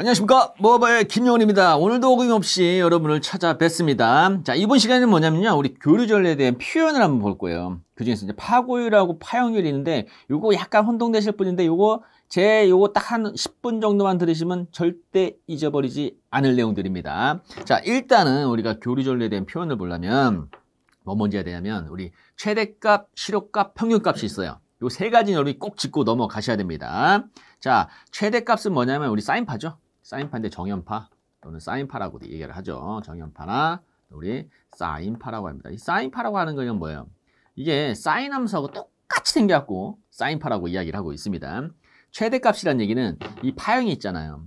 안녕하십니까 모바의 김용훈입니다 오늘도 어김없이 여러분을 찾아뵙습니다 자 이번 시간에는 뭐냐면요 우리 교류전례에 대한 표현을 한번 볼 거예요 그 중에서 이제 파고율하고 파형율이 있는데 이거 약간 혼동되실 분인데 이거제이거딱 한 10분 정도만 들으시면 절대 잊어버리지 않을 내용들입니다 자 일단은 우리가 교류전례에 대한 표현을 보려면 뭐 먼저 해야 되냐면 우리 최대값, 실효값, 평균값이 있어요 이 세 가지는 우리 꼭 짚고 넘어가셔야 됩니다 자 최대값은 뭐냐면 우리 사인파죠 사인파인데 정연파 또는 사인파라고도 얘기를 하죠. 정연파나 우리 사인파라고 합니다. 이 사인파라고 하는 건 뭐예요? 이게 사인함수하고 똑같이 생겨갖고 사인파라고 이야기를 하고 있습니다. 최대값이란 얘기는 이 파형이 있잖아요.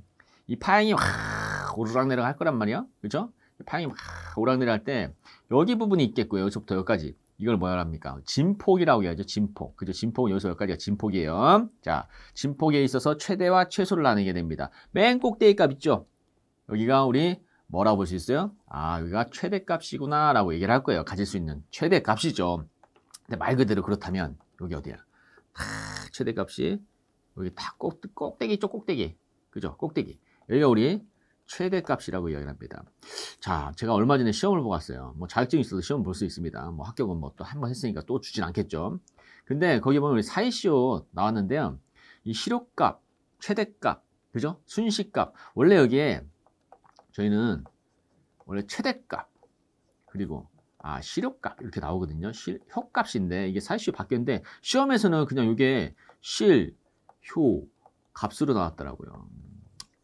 이 파형이 확 오르락내리락 할 거란 말이야. 그죠? 파형이 막 오락내리락 할때 여기 부분이 있겠고요. 여기서부터 여기까지. 이걸 뭐라 합니까? 진폭이라고 해야죠. 진폭. 그죠? 진폭은 여기서 여기까지가 진폭이에요. 자, 진폭에 있어서 최대와 최소를 나누게 됩니다. 맨 꼭대기 값 있죠? 여기가 우리 뭐라고 볼 수 있어요? 아, 여기가 최대값이구나 라고 얘기를 할 거예요. 가질 수 있는 최대값이죠. 근데 말 그대로 그렇다면 여기 어디야? 다 최대값이 여기 다 꼭, 꼭대기 있죠? 꼭대기. 그죠? 꼭대기. 여기가 우리 최대값이라고 이야기합니다. 자, 제가 얼마 전에 시험을 보았어요. 뭐 자격증이 있어도 시험 볼 수 있습니다. 뭐 합격은 뭐 또 한 번 했으니까 또 주진 않겠죠. 근데 거기 보면 우리 사이시오 나왔는데요. 이 실효값, 최대값, 그죠? 순식값 원래 여기에 저희는 원래 최대값 그리고 아 실효값 이렇게 나오거든요. 실효값인데 이게 사이시오 바뀌었는데 시험에서는 그냥 이게 실효 값으로 나왔더라고요.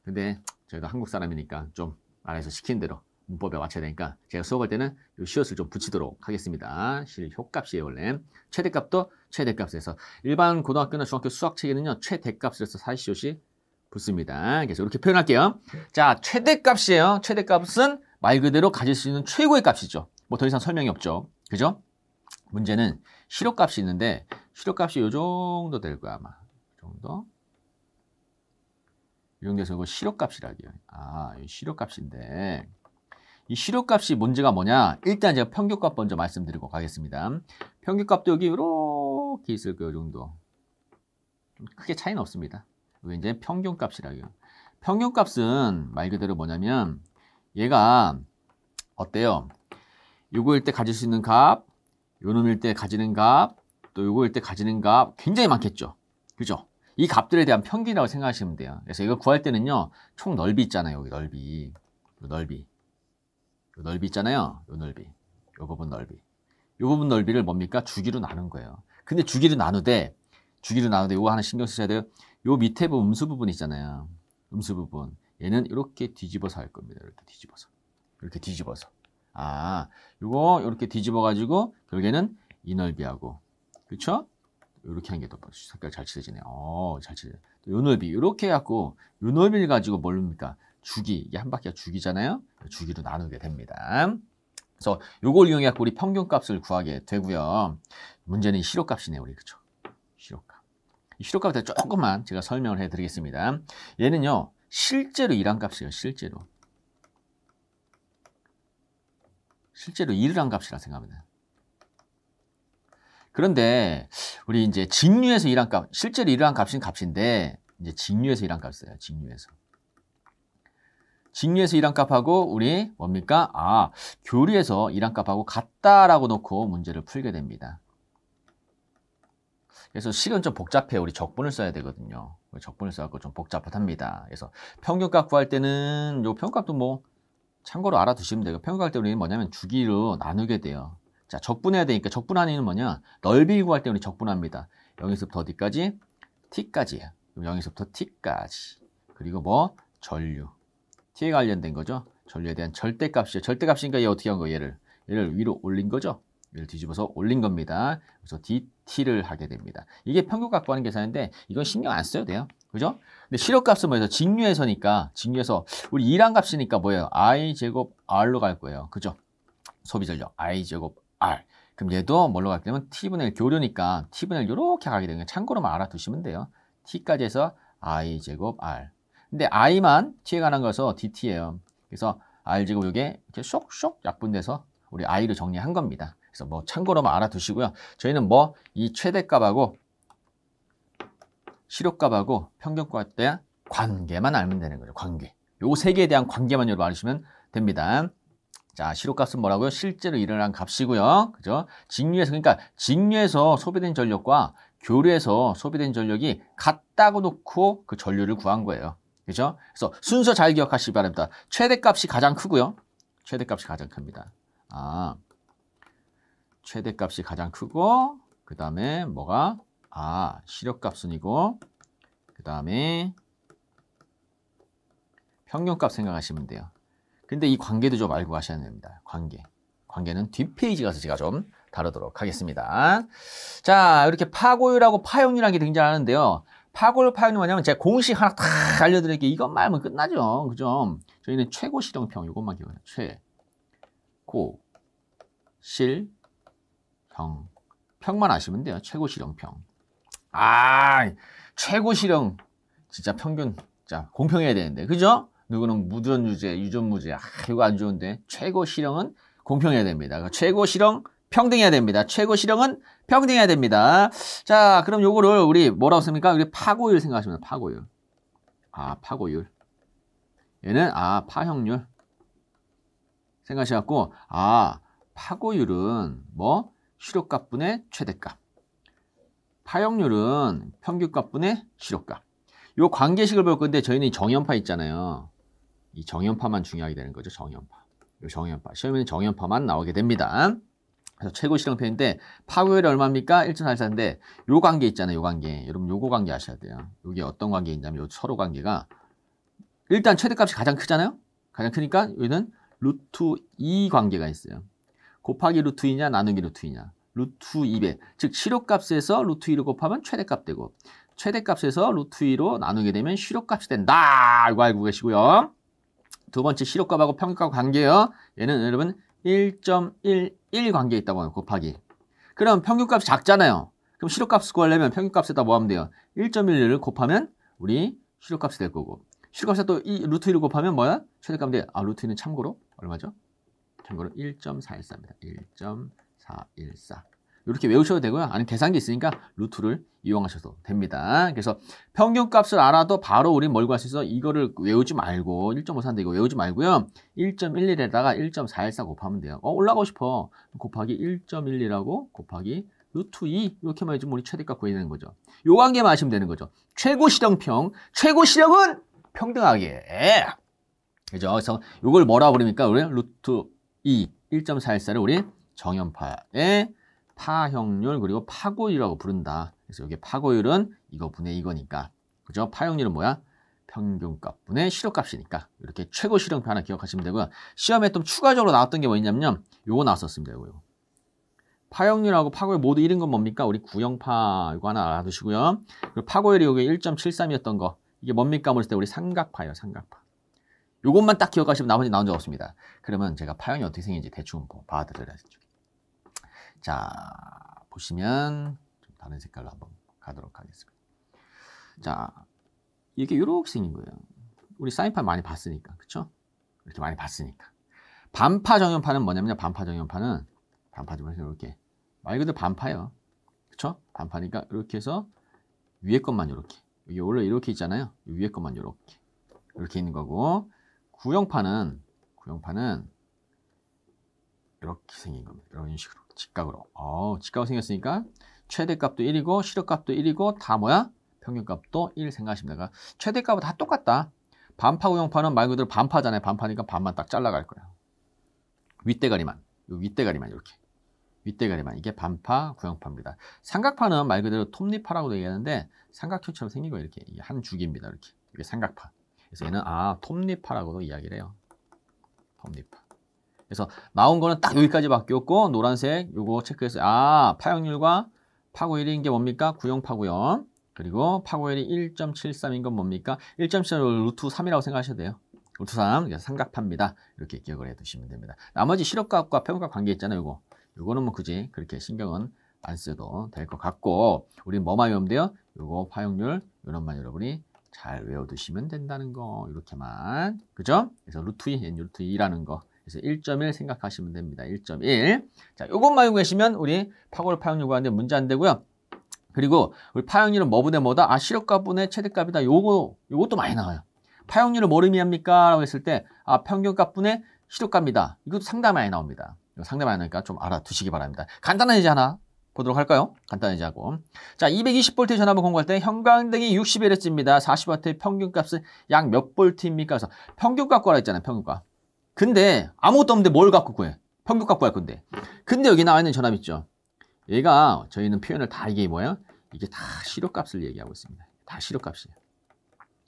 근데 저희가 한국 사람이니까 좀 알아서 시킨 대로 문법에 맞춰야 되니까 제가 수업할 때는 이 시옷을 좀 붙이도록 하겠습니다. 실효값이에요 원래. 최대값도 최대값에서 일반 고등학교나 중학교 수학책에는요 최대값에서 사시옷이 붙습니다. 그래서 이렇게 표현할게요. 자 최대값이에요. 최대값은 말 그대로 가질 수 있는 최고의 값이죠. 뭐 더 이상 설명이 없죠. 그죠? 문제는 실효값이 있는데 실효값이 이 정도 될 거야 아마. 이 정도. 이형돼서 이거 실효값이라고 요 아, 실효값인데 이 실효값이 문제가 뭐냐? 일단 제가 평균값 먼저 말씀드리고 가겠습니다. 평균값도 여기 이렇게 있을 거예요, 정도. 크게 차이는 없습니다. 이게 이제 평균값이라고 요 평균값은 말 그대로 뭐냐면 얘가 어때요? 요거일 때 가질 수 있는 값, 요 놈일 때 가지는 값, 또 요거일 때 가지는 값 굉장히 많겠죠. 그죠? 이 값들에 대한 평균이라고 생각하시면 돼요. 그래서 이거 구할 때는요. 총 넓이 있잖아요. 여기 넓이. 요 넓이. 요 넓이 있잖아요. 요 넓이. 요 부분 넓이. 요 부분 넓이를 뭡니까? 주기로 나눈 거예요. 근데 주기로 나누되 주기로 나누되 요거 하나 신경 쓰셔야 돼요. 요 밑에 부분 뭐 음수 부분 있잖아요. 음수 부분. 얘는 이렇게 뒤집어서 할 겁니다. 이렇게 뒤집어서. 이렇게 뒤집어서. 아, 요거 이렇게 뒤집어 가지고 결국에는 이 넓이하고 그렇죠? 이렇게 하는 게더 색깔 잘 칠해지네. 어, 잘 칠해. 요 넓이 이렇게 해갖고 요 넓이를 가지고 뭘입니까? 주기 한 바퀴가 주기잖아요. 주기로 나누게 됩니다. 그래서 요걸 이용해 갖고 우리 평균값을 구하게 되고요. 문제는 시료값이네 우리 그렇죠? 시값이시값에 조금만 제가 설명을 해드리겠습니다. 얘는요, 실제로 일한 값이에요, 실제로. 실제로 일을 한 값이라 생각합니다. 그런데 우리 이제 직류에서 일한 값, 실제로 일한 값인 값인데 이제 직류에서 일한 값이에요. 직류에서. 직류에서 일한 값하고 우리 뭡니까? 아, 교류에서 일한 값하고 같다라고 놓고 문제를 풀게 됩니다. 그래서 실은 좀 복잡해. 요 우리 적분을 써야 되거든요. 적분을 써갖고 좀 복잡합니다. 그래서 평균값 구할 때는 요 평균값도 뭐 참고로 알아두시면 되요 평균값 때 우리는 뭐냐면 주기로 나누게 돼요. 자, 적분해야 되니까 적분하는 뭐냐? 넓이 구할 때 우리 적분합니다. 0에서부터 어디까지? t까지예요. 0에서부터 t까지. 그리고 뭐? 전류. t에 관련된 거죠. 전류에 대한 절대값이죠. 절대값이니까 얘 어떻게 한 거예요? 얘를. 얘를 위로 올린 거죠. 얘를 뒤집어서 올린 겁니다. 그래서 dt를 하게 됩니다. 이게 평균 값고 하는 계산인데 이건 신경 안 써도 돼요. 그죠? 근데 실업값은 뭐예요? 직류에서니까 직류에서 우리 2랑 값이니까 뭐예요? i 제곱 r로 갈 거예요. 그죠? 소비전력 i 제곱 R. 그럼 얘도 뭘로 갈게 되면 T분의 1 교류니까 T분의 1 이렇게 가게 되는 거 참고로만 알아두시면 돼요. T까지 해서 I제곱 R. 근데 I만 T에 관한 거여서 DT예요. 그래서 R제곱 이게 이렇게 쇽쇽 약분돼서 우리 i 를 정리한 겁니다. 그래서 뭐 참고로만 알아두시고요. 저희는 뭐 이 최대값하고 실효값하고 평균값때 관계만 알면 되는 거죠. 관계. 요 세 개에 대한 관계만 여러분 알으시면 됩니다. 자, 시료값은 뭐라고요? 실제로 일어난 값이고요. 그죠? 직류에서 그러니까 직류에서 소비된 전력과 교류에서 소비된 전력이 같다고 놓고 그 전류를 구한 거예요. 그죠? 그래서 순서 잘 기억하시기 바랍니다. 최대값이 가장 크고요. 최대값이 가장 큽니다. 아. 최대값이 가장 크고 그다음에 뭐가 아, 시력값순이고 그다음에 평균값 생각하시면 돼요. 근데 이 관계도 좀 알고 가셔야 됩니다. 관계. 관계는 뒷페이지 가서 제가 좀 다루도록 하겠습니다. 자, 이렇게 파고율하고 파용률이라는 게 등장하는데요. 파고율, 파용률 뭐냐면 제가 공식 하나 딱 알려드릴게요. 이것만 하면 끝나죠. 그죠? 저희는 최고 실형평, 이것만 기억해요. 최, 고, 실, 평. 평만 아시면 돼요. 최고 실형평. 아, 최고 실형. 진짜 평균. 자, 공평해야 되는데. 그죠? 누구는 무전 유죄, 유전 무죄. 아, 이거 안 좋은데. 최고 실형은 공평해야 됩니다. 그러니까 최고 실형 평등해야 됩니다. 최고 실형은 평등해야 됩니다. 자, 그럼 요거를 우리 뭐라고 씁니까? 우리 파고율 생각하시면 파고율. 아, 파고율. 얘는 아, 파형률. 생각하셔 갖고 아, 파고율은 뭐 실효값 분의 최대값. 파형률은 평균값 분의 실효값. 요 관계식을 볼 건데 저희는 정연파 있잖아요. 이 정연파만 중요하게 되는 거죠. 정연파. 이 정연파. 시험에는 정연파만 나오게 됩니다. 그래서 최고 실험편인데 파고열이 얼마입니까? 1.44인데 요 관계 있잖아요. 요 관계. 여러분 요거 관계 아셔야 돼요. 요게 어떤 관계 있냐면 요 서로 관계가 일단 최대값이 가장 크잖아요. 가장 크니까 여기는 루트 2 관계가 있어요. 곱하기 루트 2냐 나누기 루트 2냐. 루트 2배. 즉 실효값에서 루트 2로 곱하면 최대값 되고 최대값에서 루트 2로 나누게 되면 실효값이 된다. 이거 알고 계시고요. 두 번째 실효값하고 평가 관계요. 얘는 여러분 1.11 관계 있다고 해요. 곱하기. 그럼 평균값이 작잖아요. 그럼 실효값 구하려면 평균값에다 뭐 하면 돼요? 1.11을 곱하면 우리 실효값이 될 거고. 실효값에 또 이 루트 1을 곱하면 뭐야? 최대값 돼. 아, 루트 1은 참고로 얼마죠? 참고로 1.414입니다. 1.414. 이렇게 외우셔도 되고요. 아니 계산기 있으니까 루트를 이용하셔도 됩니다. 그래서 평균값을 알아도 바로 우리 뭘 구할 수 있어? 이거를 외우지 말고 1.53인데 이거 외우지 말고요. 1.11에다가 1.414 곱하면 돼요. 어 올라가고 싶어. 곱하기 1.12라고 곱하기 루트 2 이렇게만 해주면 우리 최대값 구해내는 거죠. 요 관계만 하시면 되는 거죠. 최고 시령평, 최고 시령은 평등하게. 그죠? 그래서 요걸 뭐라 부릅니까? 우리 루트 2, 1.414를 우리 정연파에 파형률 그리고 파고율이라고 부른다. 그래서 여기 파고율은 이거 분의 이거니까 그죠? 파형률은 뭐야? 평균값 분의 실효값이니까 이렇게 최고 실용표 하나 기억하시면 되고요. 시험에 좀 추가적으로 나왔던 게 뭐였냐면 요거 나왔었습니다. 요거, 요 파형률하고 파고율 모두 잃은 건 뭡니까? 우리 구형파 이거 하나 알아두시고요. 그리고 파고율이 요게 1.73이었던 거 이게 뭡니까? 물을 때 우리 삼각파예요. 삼각파. 요것만 딱 기억하시면 나머지 나온 적 없습니다. 그러면 제가 파형이 어떻게 생긴지 대충 봐드려야죠. 자, 보시면 좀 다른 색깔로 한번 가도록 하겠습니다. 자, 이게 이렇게 생긴 거예요. 우리 사인판 많이 봤으니까, 그쵸? 이렇게 많이 봤으니까. 반파 정연파는뭐냐면 반파 정연파는 반파 좀 해서 이렇게 말 그대로 반파요 그쵸? 반파니까 이렇게 해서 위에 것만 이렇게 이게 원래 이렇게 있잖아요. 위에 것만 이렇게 이렇게 있는 거고 구형파는구형파는 이렇게 생긴 겁니다. 이런 식으로 직각으로. 어, 직각으로 생겼으니까 최대값도 1이고 실역값도 1이고 다 뭐야? 평균값도 1 생각하시면 돼 그러니까 최대값은 다 똑같다. 반파고 영파는 말 그대로 반파잖아요. 반파니까 반만 딱 잘라갈 거야. 윗대가리만, 윗대가리만 이렇게. 윗대가리만 이게 반파, 구형파입니다. 삼각파는 말 그대로 톱니파라고도 얘기하는데 삼각형처럼 생기고 이렇게 한 줄기입니다. 이렇게 이게 삼각파. 그래서 얘는 아 톱니파라고도 이야기를 해요. 톱니파. 그래서 나온 거는 딱 여기까지 바뀌었고 노란색 요거 체크해서아 파형률과 파고일인 게 뭡니까? 구형 파고형 그리고 파고일이 1.73인 건 뭡니까? 1.73을 루트 3이라고 생각하셔도 돼요. 루트 3, 그래서 삼각파입니다. 이렇게 기억을 해두시면 됩니다. 나머지 실업값과 평가 관계 있잖아요. 이거이거는뭐 굳이 그렇게 신경은 안 써도 될 것 같고 우리 뭐만 외우면 돼요? 요거 파형률 요런만 여러분이 잘 외워두시면 된다는 거 이렇게만 그죠? 그래서 루트 2, 루트 2라는 거 그래서 1.1 생각하시면 됩니다. 1.1. 자, 요것만 알고 계시면 우리 파고를 파형률 구하는데 문제 안 되고요. 그리고 우리 파형률은 뭐분의 뭐다? 아, 실업값분의 최대값이다. 요거 요것도 많이 나와요. 파형률을 뭘 의미합니까? 라고 했을 때 아, 평균값분의 실업값입니다 이것도 상당히 많이 나옵니다. 상당히 많이 나오니까 좀 알아두시기 바랍니다. 간단한 예제 하나 보도록 할까요? 간단하지 하고. 자, 220V 전압을 공부할 때 형광등이 60Hz입니다. 40W의 평균값은 약 몇 볼트입니까? 그래서 평균값 구하라 했잖아요. 평균값. 근데 아무것도 없는데 뭘 갖고 구해? 평균 갖고 할 건데. 근데 여기 나와 있는 전압 있죠. 얘가 저희는 표현을 다 이게 뭐야? 이게 다 시료값을 얘기하고 있습니다. 다 시료값이에요.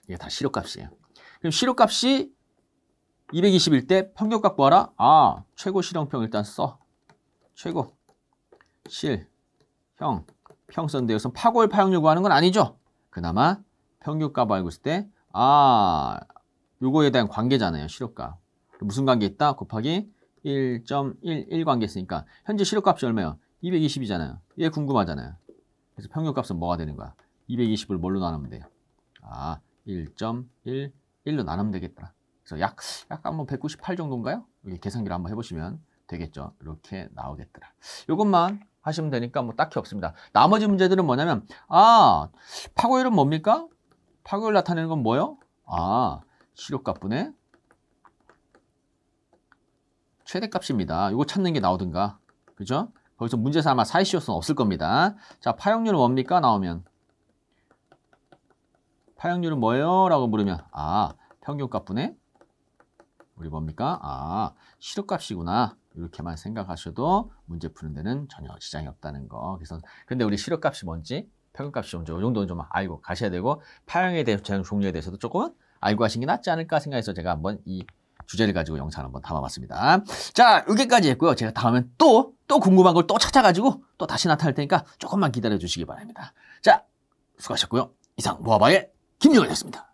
이게 다 시료값이에요. 그럼 시료값이 221대 평균 값구 하라? 아, 최고 실형평 일단 써. 최고 실, 형, 평선대 여 우선 파골 파형 요구하는 건 아니죠. 그나마 평균값 알고 있을 때 아, 요거에 대한 관계잖아요. 시료값. 그 무슨 관계 있다? 곱하기 1.11 관계 있으니까 현재 실효값이 얼마예요? 220이잖아요. 얘 궁금하잖아요. 그래서 평균값은 뭐가 되는 거야? 220을 뭘로 나누면 돼요? 아, 1.11로 나누면 되겠다. 그래서 약, 약간 뭐 198 정도인가요? 여기 계산기를 한번 해보시면 되겠죠. 이렇게 나오겠더라. 이것만 하시면 되니까 뭐 딱히 없습니다. 나머지 문제들은 뭐냐면 아, 파고율은 뭡니까? 파고율 나타내는 건 뭐예요? 아, 실효값 분의 최대값입니다. 이거 찾는 게 나오든가. 그죠? 거기서 문제 삼아 사이시오스는 없을 겁니다. 자, 파형률은 뭡니까? 나오면. 파형률은 뭐예요? 라고 물으면 아, 평균값분에 우리 뭡니까? 아, 실효값이구나. 이렇게만 생각하셔도 문제 푸는 데는 전혀 지장이 없다는 거. 그래서 근데 우리 실효값이 뭔지 평균값이 뭔지 이 정도는 좀 알고 가셔야 되고 파형에 대한 해 종류에 대해서도 조금 알고 하신 게 낫지 않을까 생각해서 제가 한번 이 주제를 가지고 영상을 한번 담아봤습니다. 자, 여기까지 했고요. 제가 다음엔 또, 또 궁금한 걸 또 찾아가지고 또 다시 나타날 테니까 조금만 기다려 주시기 바랍니다. 자, 수고하셨고요. 이상 모아바의 김용현이었습니다.